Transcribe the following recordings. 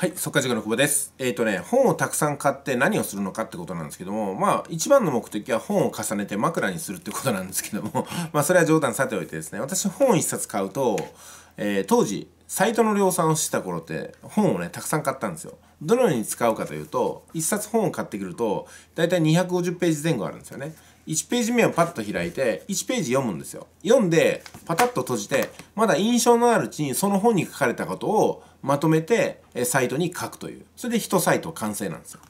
はい、速稼塾の久保です。えっ、ー、とね、本をたくさん買って何をするのかってことなんですけども、まあ、一番の目的は本を重ねて枕にするってことなんですけども、まあ、それは冗談さておいてですね、私本一冊買うと、えー、当時、サイトの量産をしてた頃って、本をね、たくさん買ったんですよ。どのように使うかというと、一冊本を買ってくると、だいたい250ページ前後あるんですよね。1ページ目をパッと開いて、1ページ読むんですよ。読んで、パタッと閉じて、まだ印象のあるうちにその本に書かれたことを、まとめてサイトに書くというそれで1サイト完成なんですよ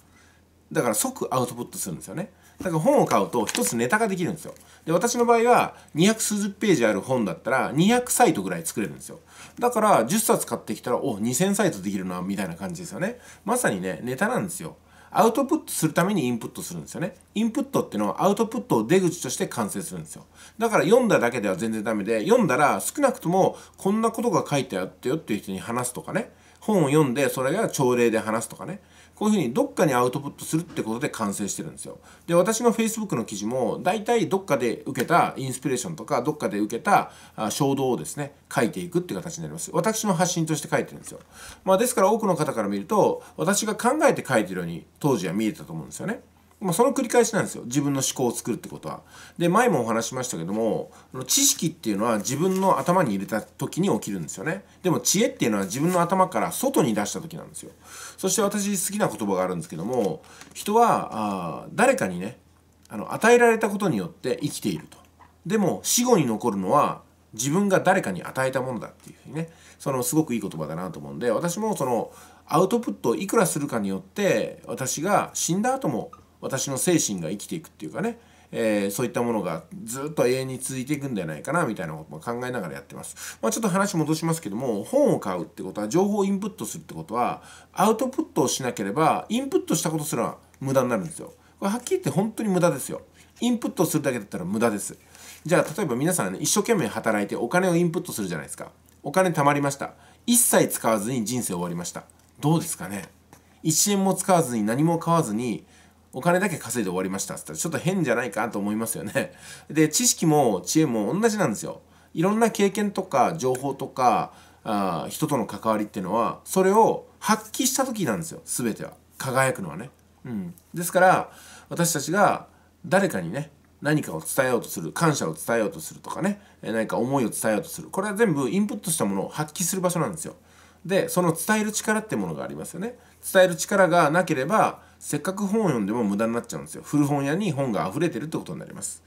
だから即アウトプットするんですよねだから本を買うと1つネタができるんですよで私の場合は200数十ページある本だったら200サイトぐらい作れるんですよだから10冊買ってきたらお2000サイトできるなみたいな感じですよねまさにねネタなんですよアウトプットするためにインプットするんですよね。インプットっていうのはアウトプットを出口として完成するんですよ。だから読んだだけでは全然ダメで、読んだら少なくともこんなことが書いてあってよっていう人に話すとかね、本を読んでそれが朝礼で話すとかねこういうふうにどっかにアウトプットするってことで完成してるんですよ。で私の Facebook の記事も大体どっかで受けたインスピレーションとかどっかで受けた衝動をですね書いていくって形になります。私の発信として書いてるんですよ。まあ、ですから多くの方から見ると私が考えて書いてるように当時は見えたと思うんですよね。まあ、その繰り返しなんですよ自分の思考を作るってことは。で前もお話しましたけども知識っていうのは自分の頭に入れた時に起きるんですよねでも知恵っていうのは自分の頭から外に出した時なんですよそして私好きな言葉があるんですけども人はあ誰かにねあの与えられたことによって生きているとでも死後に残るのは自分が誰かに与えたものだっていうふうにねそのすごくいい言葉だなと思うんで私もそのアウトプットをいくらするかによって私が死んだ後も私の精神が生きていくっていうかね、えー、そういったものがずっと永遠に続いていくんじゃないかなみたいなことも考えながらやってます。まあ、ちょっと話戻しますけども本を買うってことは情報をインプットするってことはアウトプットをしなければインプットしたことすら無駄になるんですよ。これはっきり言って本当に無駄ですよ。インプットするだけだったら無駄です。じゃあ例えば皆さん、ね、一生懸命働いてお金をインプットするじゃないですか。お金貯まりました。一切使わずに人生終わりました。どうですかね ?1 円も使わずに何も買わずにお金だけ稼いで終わりましたっったらちょっと変じゃないかと思いますよね。で、知識も知恵も同じなんですよ。いろんな経験とか情報とかあ人との関わりっていうのはそれを発揮した時なんですよ全ては輝くのはね、うん、ですから私たちが誰かにね何かを伝えようとする感謝を伝えようとするとかね何か思いを伝えようとするこれは全部インプットしたものを発揮する場所なんですよでその伝える力ってものがありますよね伝える力がなければせっかく本を読んでも無駄になっちゃうんですよ古本屋に本が溢れてるってことになります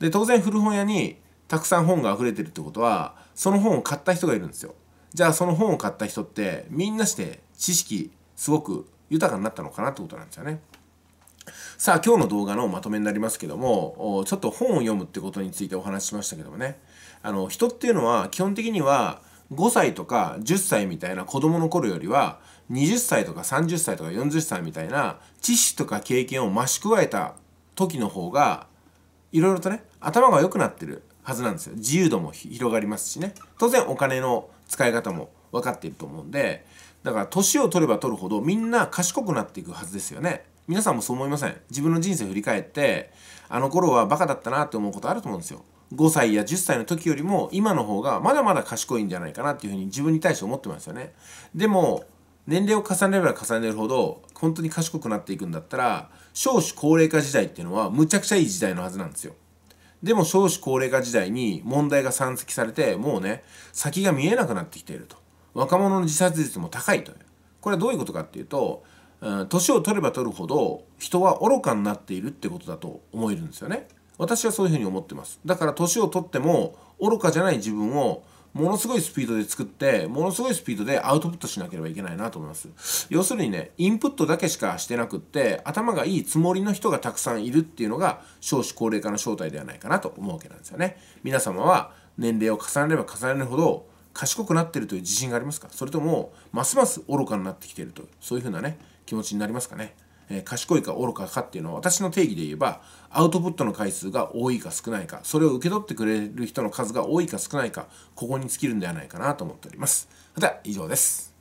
で当然古本屋にたくさん本が溢れてるってことはその本を買った人がいるんですよじゃあその本を買った人ってみんなして知識すごく豊かになったのかなってことなんですよねさあ今日の動画のまとめになりますけどもちょっと本を読むってことについてお話ししましたけどもねあの人っていうのは基本的には5歳とか10歳みたいな子供の頃よりは20歳とか30歳とか40歳みたいな知識とか経験を増し加えた時の方がいろいろとね頭が良くなってるはずなんですよ自由度も広がりますしね当然お金の使い方も分かっていると思うんでだから年を取れば取るほどみんな賢くなっていくはずですよね皆さんもそう思いません自分の人生振り返ってあの頃はバカだったなって思うことあると思うんですよ5歳や10歳の時よりも今の方がまだまだ賢いんじゃないかなっていうふうに自分に対して思ってますよね。でも年齢を重ねれば重ねるほど本当に賢くなっていくんだったら少子高齢化時代っていうのはむちゃくちゃいい時代のはずなんですよ。でも少子高齢化時代に問題が山積されてもうね先が見えなくなってきていると若者の自殺率も高いというこれはどういうことかっていうと年を取れば取るほど人は愚かになっているってことだと思えるんですよね。私はそういうふうに思ってますだから年を取っても愚かじゃない自分をものすごいスピードで作ってものすごいスピードでアウトプットしなければいけないなと思います要するにねインプットだけしかしてなくって頭がいいつもりの人がたくさんいるっていうのが少子高齢化の正体ではないかなと思うわけなんですよね皆様は年齢を重ねれば重ねるほど賢くなってるという自信がありますかそれともますます愚かになってきているとそういうふうなね気持ちになりますかねえー、賢いか愚かかっていうのは私の定義で言えばアウトプットの回数が多いか少ないかそれを受け取ってくれる人の数が多いか少ないかここに尽きるんではないかなと思っております。また以上です。